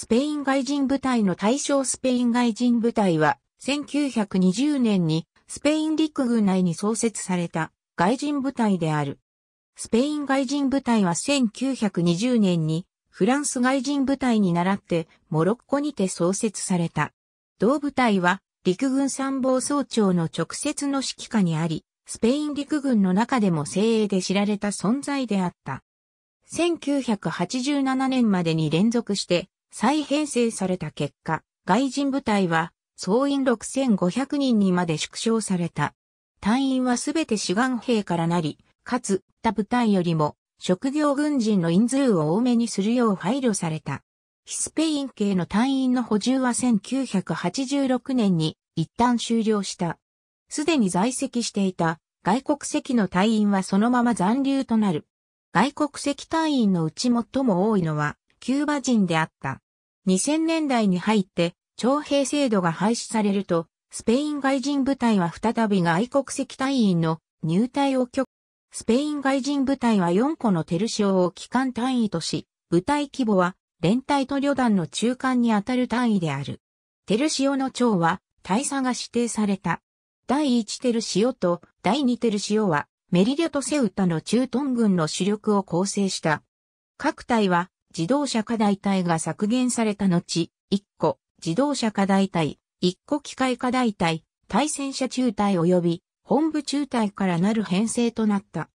スペイン外人部隊の対象スペイン外人部隊は、1920年にスペイン陸軍内に創設された外人部隊である。スペイン外人部隊は1920年にフランス外人部隊に倣ってモロッコにて創設された。同部隊は陸軍参謀総長の直接の指揮下にあり、スペイン陸軍の中でも精鋭で知られた存在であった。1987年までに連続して再編成された結果、外人部隊は総員6500人にまで縮小された。隊員はすべて志願兵からなり、かつ、他部隊よりも職業軍人の人数を多めにするよう配慮された。ヒスペイン系の隊員の補充は1986年に一旦終了した。すでに在籍していた外国籍の隊員はそのまま残留となる。外国籍隊員のうち最も多いのはキューバ人であった。2000年代に入って徴兵制度が廃止されると、スペイン外人部隊は再び外国籍隊員の入隊を許可。スペイン外人部隊は4個のテルシオを機関単位とし、部隊規模は連隊と旅団の中間にあたる単位である。テルシオの長は大佐が指定された。第1テルシオと第2テルシオはメリリョとセウタの駐屯軍の主力を構成した。各隊は自動車課題体が削減された後、1個、自動車課題体、1個機械課題体、対戦車中隊及び本部中隊からなる編成となった。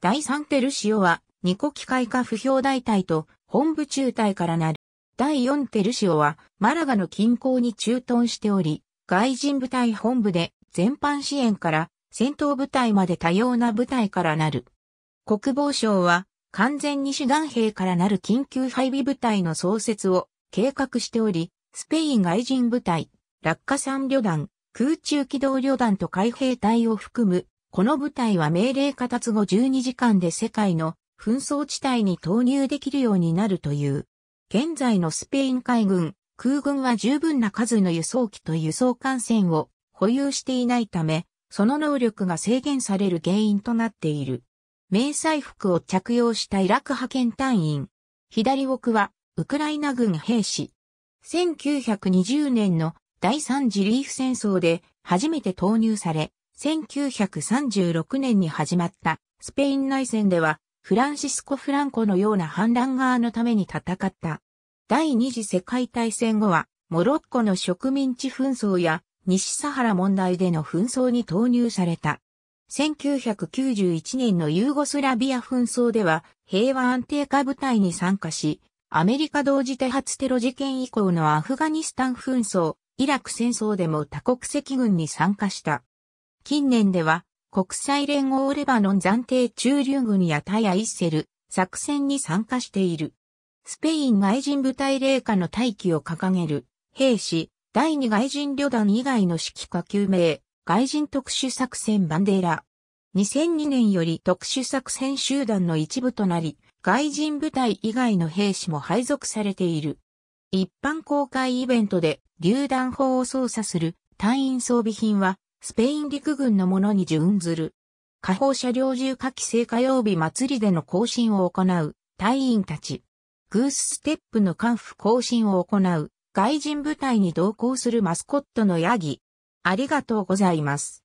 第3テルシオは2個機械化不評大隊と本部中隊からなる。第4テルシオはマラガの近郊に駐屯しており、外人部隊本部で全般支援から戦闘部隊まで多様な部隊からなる。国防省は完全に主段兵からなる緊急配備部隊の創設を計画しており、スペイン外人部隊、落下山旅団、空中機動旅団と海兵隊を含む、この部隊は命令下達後12時間で世界の紛争地帯に投入できるようになるという。現在のスペイン海軍、空軍は十分な数の輸送機と輸送艦船を保有していないため、その能力が制限される原因となっている。迷彩服を着用したイラク派遣隊員。左奥は、ウクライナ軍兵士。1920年の第三次リーフ戦争で初めて投入され、1936年に始まったスペイン内戦では、フランシスコ・フランコのような反乱側のために戦った。第二次世界大戦後は、モロッコの植民地紛争や西サハラ問題での紛争に投入された。1991年のユーゴスラビア紛争では平和安定化部隊に参加し、アメリカ同時多発テロ事件以降のアフガニスタン紛争、イラク戦争でも多国籍軍に参加した。近年では国際連合レバノン暫定駐留軍やタヤイッセル作戦に参加している。スペイン外人部隊霊下の待機を掲げる兵士第二外人旅団以外の指揮下救命外人特殊作戦バンデーラ。2002年より特殊作戦集団の一部となり、外人部隊以外の兵士も配属されている。一般公開イベントで榴弾砲を操作する隊員装備品はスペイン陸軍のものに準ずる。火砲車両銃火器制火曜日祭りでの更新を行う隊員たち。グースステップの艦夫更新を行う外人部隊に同行するマスコットのヤギ。ありがとうございます。